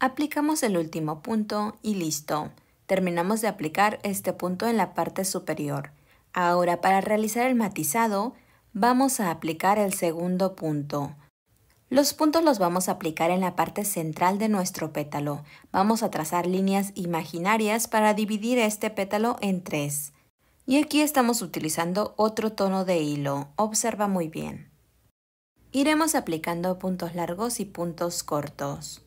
Aplicamos el último punto y listo. Terminamos de aplicar este punto en la parte superior. Ahora para realizar el matizado vamos a aplicar el segundo punto. Los puntos los vamos a aplicar en la parte central de nuestro pétalo. Vamos a trazar líneas imaginarias para dividir este pétalo en tres. Y aquí estamos utilizando otro tono de hilo. Observa muy bien. Iremos aplicando puntos largos y puntos cortos.